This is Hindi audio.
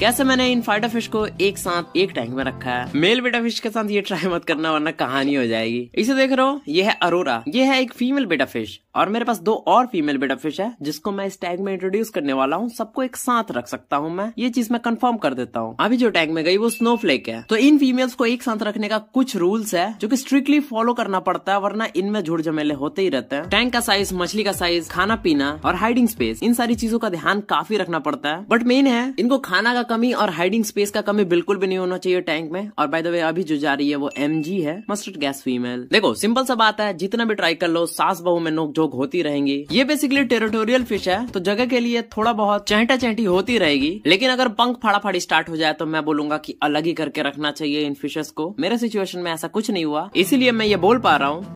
कैसे मैंने इन फाइटर फिश को एक साथ एक टैंक में रखा है मेल बेटा फिश के साथ ये ट्राई मत करना वरना कहानी हो जाएगी इसे देख रहे हो ये है अरोरा ये है एक फीमेल बेटा फिश और मेरे पास दो और फीमेल बेटा फिश है जिसको मैं इस टैंक में इंट्रोड्यूस करने वाला हूँ सबको एक साथ रख सकता हूँ मैं ये चीज मैं कंफर्म कर देता हूँ अभी जो टैंक में गई वो स्नो फ्लेक है तो इन फीमेल्स को एक साथ रखने का कुछ रूल्स है जो की स्ट्रिक्टली फॉलो करना पड़ता है वरना इनमें झुड़ झमेले होते ही रहते हैं टैंक का साइज मछली का साइज खाना पीना और हाइडिंग स्पेस इन सारी चीजों का ध्यान काफी रखना पड़ता है बट मेन है इनको खाना का कमी और हाइडिंग स्पेस का कमी बिल्कुल भी नहीं होना चाहिए टैंक में और बाय द वे अभी जो जा रही है वो एम है मस्टर्ड गैस फीमेल देखो सिंपल सा बात है जितना भी ट्राई कर लो सास बहू में नोक झोंक होती रहेंगी ये बेसिकली टेरिटोरियल फिश है तो जगह के लिए थोड़ा बहुत चैंटा चैंटी होती रहेगी लेकिन अगर पंख फाड़ाफाड़ी स्टार्ट हो जाए तो मैं बोलूंगा की अलग ही करके रखना चाहिए इन फिशेस को मेरे सिचुएशन में ऐसा कुछ नहीं हुआ इसीलिए मैं ये बोल पा रहा हूँ